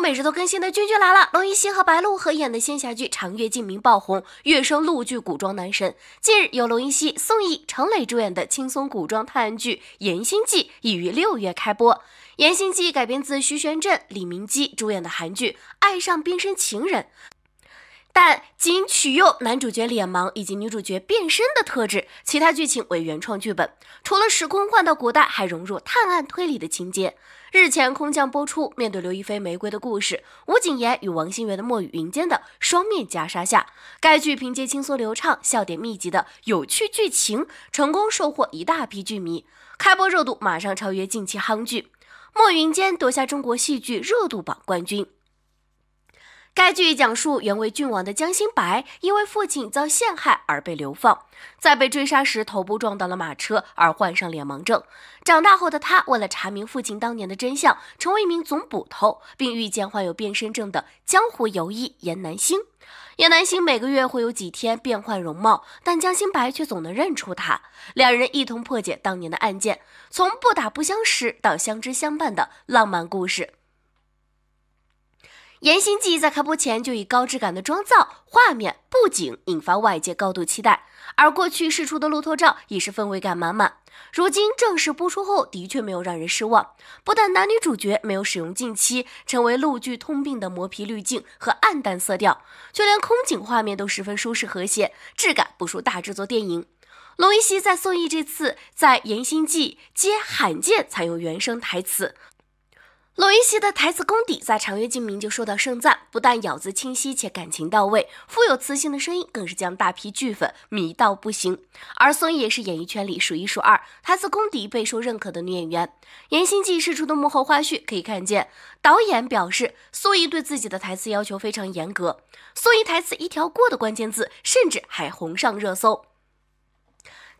每日都更新的君剧来了，龙一熙和白鹿合演的仙侠剧《长月烬明》爆红，月升陆剧古装男神。近日由龙一熙、宋轶、程磊主演的轻松古装探案剧《延心计》已于六月开播，《延心计》改编自徐玄振、李明基主演的韩剧《爱上变身情人》，但仅取用男主角脸盲以及女主角变身的特质，其他剧情为原创剧本。除了时空换到古代，还融入探案推理的情节。日前空降播出，面对刘亦菲《玫瑰的故事》，吴谨言与王星源的《墨雨云间》的双面夹杀下，该剧凭借轻松流畅、笑点密集的有趣剧情，成功收获一大批剧迷，开播热度马上超越近期夯剧《墨云间》，夺下中国戏剧热度榜冠军。该剧讲述原为郡王的江心白，因为父亲遭陷害而被流放，在被追杀时头部撞到了马车，而患上脸盲症。长大后的他，为了查明父亲当年的真相，成为一名总捕头，并遇见患有变身症的江湖游医严南星。严南星每个月会有几天变换容貌，但江心白却总能认出他。两人一同破解当年的案件，从不打不相识到相知相伴的浪漫故事。《延行记》在开播前就以高质感的妆造、画面、布景引发外界高度期待，而过去试出的路透照也是氛围感满满。如今正式播出后，的确没有让人失望。不但男女主角没有使用近期成为陆剧通病的磨皮滤镜和暗淡色调，就连空景画面都十分舒适和谐，质感不输大制作电影。龙一熙在宋轶这次在《延行记》皆罕见采用原声台词。罗云熙的台词功底在《长月烬明》就受到盛赞，不但咬字清晰且感情到位，富有磁性的声音更是将大批剧粉迷到不行。而宋轶也是演艺圈里数一数二台词功底备受认可的女演员。《言心记》释出的幕后花絮可以看见，导演表示宋怡对自己的台词要求非常严格。宋怡台词一条过的关键字，甚至还红上热搜。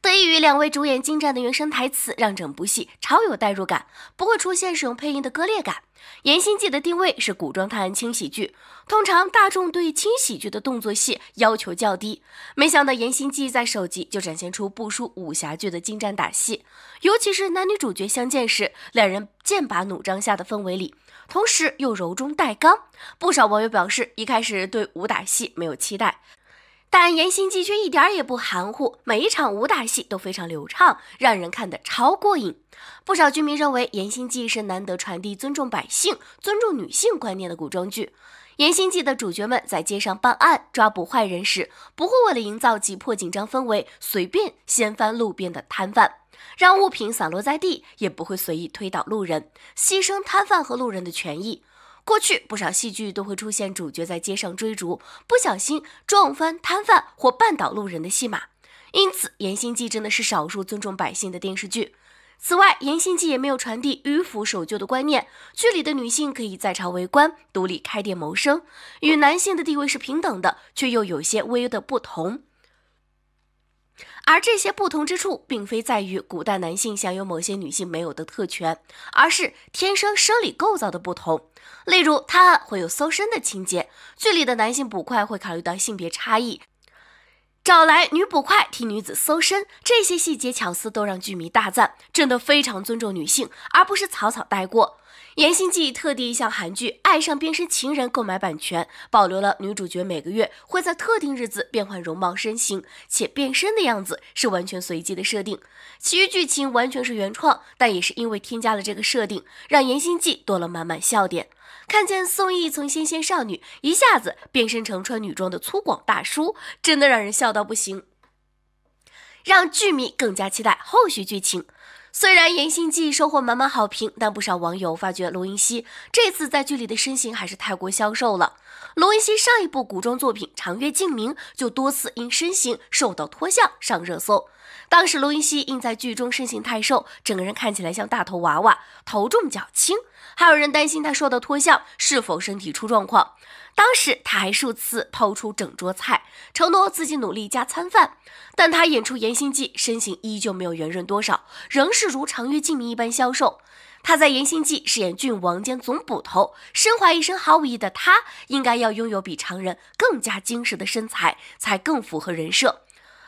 得益于两位主演精湛的原声台词，让整部戏超有代入感，不会出现使用配音的割裂感。《延心计》的定位是古装探案轻喜剧，通常大众对轻喜剧的动作戏要求较低，没想到《延心计》在首集就展现出不输武侠剧的精湛打戏，尤其是男女主角相见时，两人剑拔弩张下的氛围里，同时又柔中带刚。不少网友表示，一开始对武打戏没有期待。但《延心记》却一点也不含糊，每一场武打戏都非常流畅，让人看得超过瘾。不少居民认为，《延心记》是难得传递尊重百姓、尊重女性观念的古装剧。《延心记》的主角们在街上办案、抓捕坏人时，不会为了营造急迫紧张氛围随便掀翻路边的摊贩，让物品散落在地，也不会随意推倒路人，牺牲摊贩和路人的权益。过去不少戏剧都会出现主角在街上追逐，不小心撞翻摊贩或绊倒路人的戏码，因此《言心计》真的是少数尊重百姓的电视剧。此外，《言心计》也没有传递迂腐守旧的观念，剧里的女性可以在朝为官，独立开店谋生，与男性的地位是平等的，却又有些微的不同。而这些不同之处，并非在于古代男性享有某些女性没有的特权，而是天生生理构造的不同。例如，他会有搜身的情节，剧里的男性捕快会考虑到性别差异，找来女捕快替女子搜身。这些细节巧思都让剧迷大赞，真的非常尊重女性，而不是草草带过。言心计特地向韩剧《爱上变身情人》购买版权，保留了女主角每个月会在特定日子变换容貌身形，且变身的样子是完全随机的设定。其余剧情完全是原创，但也是因为添加了这个设定，让言心计多了满满笑点。看见宋轶从纤纤少女一下子变身成穿女装的粗犷大叔，真的让人笑到不行，让剧迷更加期待后续剧情。虽然《延心记》收获满满好评，但不少网友发觉罗云熙这次在剧里的身形还是太过消瘦了。罗云熙上一部古装作品《长月烬明》就多次因身形瘦到脱相上热搜，当时罗云熙因在剧中身形太瘦，整个人看起来像大头娃娃，头重脚轻，还有人担心他瘦到脱相是否身体出状况。当时他还数次抛出整桌菜，承诺自己努力加餐饭，但他演出《延心记》身形依旧没有圆润多少，仍是如常约镜明一般消瘦。他在《延心记》饰演郡王兼总捕头，身怀一身好武艺的他，应该要拥有比常人更加精实的身材，才更符合人设。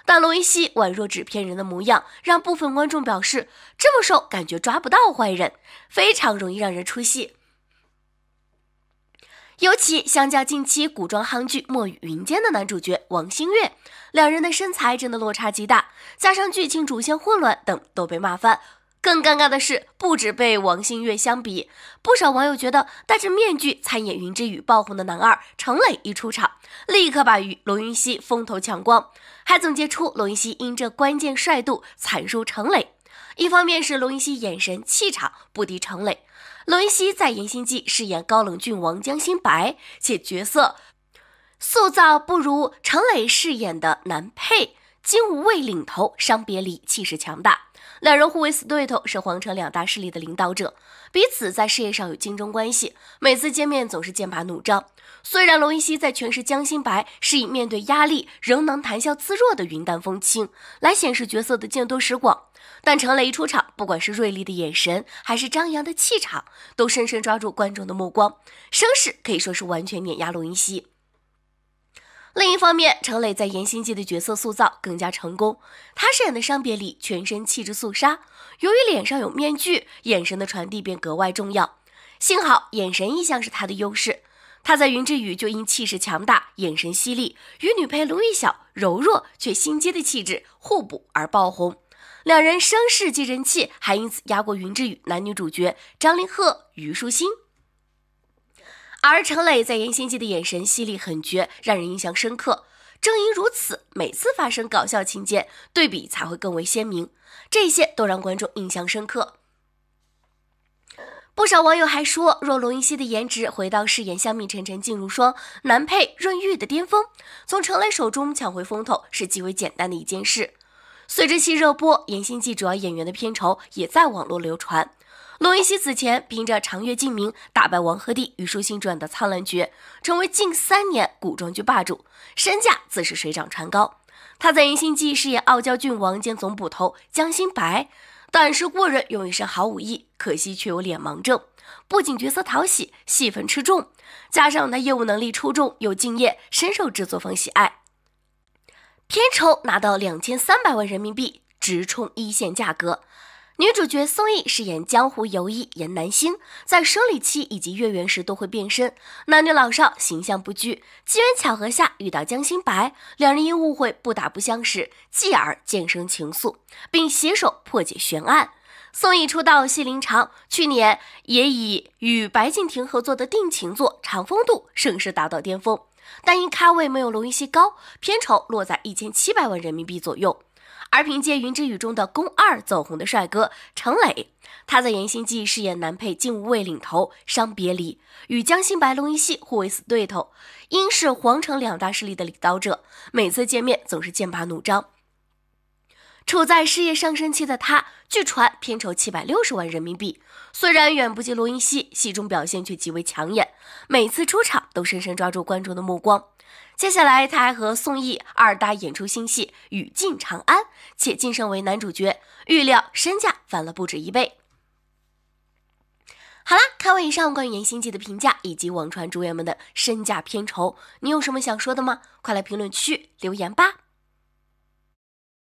但罗云熙宛若纸片人的模样，让部分观众表示这么瘦感觉抓不到坏人，非常容易让人出戏。尤其相较近期古装夯剧《墨雨云间》的男主角王星越，两人的身材真的落差极大，加上剧情主线混乱等都被骂翻。更尴尬的是，不止被王星越相比，不少网友觉得戴着面具参演《云之羽》爆红的男二程磊一出场，立刻把与龙云熙风头抢光，还总结出龙云熙因这关键帅度惨输程磊。一方面是龙云熙眼神气场不敌程磊。龙云熙在《延心记》饰演高冷郡王江心白，且角色塑造不如陈磊饰演的男配金无畏领头，伤别离气势强大。两人互为死对头，是皇城两大势力的领导者，彼此在事业上有竞争关系。每次见面总是剑拔弩张。虽然龙云熙在诠释江心白是以面对压力仍能谈笑自若的云淡风轻来显示角色的见多识广。但程磊一出场，不管是锐利的眼神，还是张扬的气场，都深深抓住观众的目光，声势可以说是完全碾压罗云熙。另一方面，程磊在《言心记》的角色塑造更加成功。他饰演的商别离全身气质肃杀，由于脸上有面具，眼神的传递便格外重要。幸好眼神一向是他的优势，他在《云之羽》就因气势强大、眼神犀利，与女配卢昱晓柔弱却心机的气质互补而爆红。两人声势即人气，还因此压过《云之羽》男女主角张凌赫、虞书欣。而陈磊在《言禧记》的眼神犀利狠绝，让人印象深刻。正因如此，每次发生搞笑情节，对比才会更为鲜明。这些都让观众印象深刻。不少网友还说，若龙一熙的颜值回到饰演香蜜沉沉烬如霜男配润玉的巅峰，从陈磊手中抢回风头是极为简单的一件事。随着戏热播，《延禧记》主要演员的片酬也在网络流传。罗云熙此前凭着《长月烬明》打败王鹤棣、虞书欣主演的《苍兰诀》，成为近三年古装剧霸主，身价自是水涨船高。他在《延禧记》饰演傲娇郡王兼总捕头江心白，胆识过人，拥一身好武艺，可惜却有脸盲症。不仅角色讨喜，戏份吃重，加上他业务能力出众又敬业，深受制作方喜爱。片酬拿到两千三百万人民币，直冲一线价格。女主角宋轶饰演江湖游医颜南星，在生理期以及月圆时都会变身，男女老少形象不拘。机缘巧合下遇到江心白，两人因误会不打不相识，继而渐生情愫，并携手破解悬案。宋轶出道戏龄长，去年也以与白敬亭合作的定情作《长风渡》盛世达到巅峰。但因咖位没有龙一熙高，片酬落在一千七百万人民币左右。而凭借《云之羽》中的宫二走红的帅哥程磊，他在《言心记》饰演男配靖无卫领头伤别离，与江心白龙一熙互为死对头，因是皇城两大势力的领导者，每次见面总是剑拔弩张。处在事业上升期的他，据传片酬七百六十万人民币，虽然远不及罗云熙，戏中表现却极为抢眼，每次出场都深深抓住观众的目光。接下来他还和宋轶二搭演出新戏《雨尽长安》，且晋升为男主角，预料身价翻了不止一倍。好啦，看完以上关于《延心计》的评价以及网传主演们的身价片酬，你有什么想说的吗？快来评论区留言吧。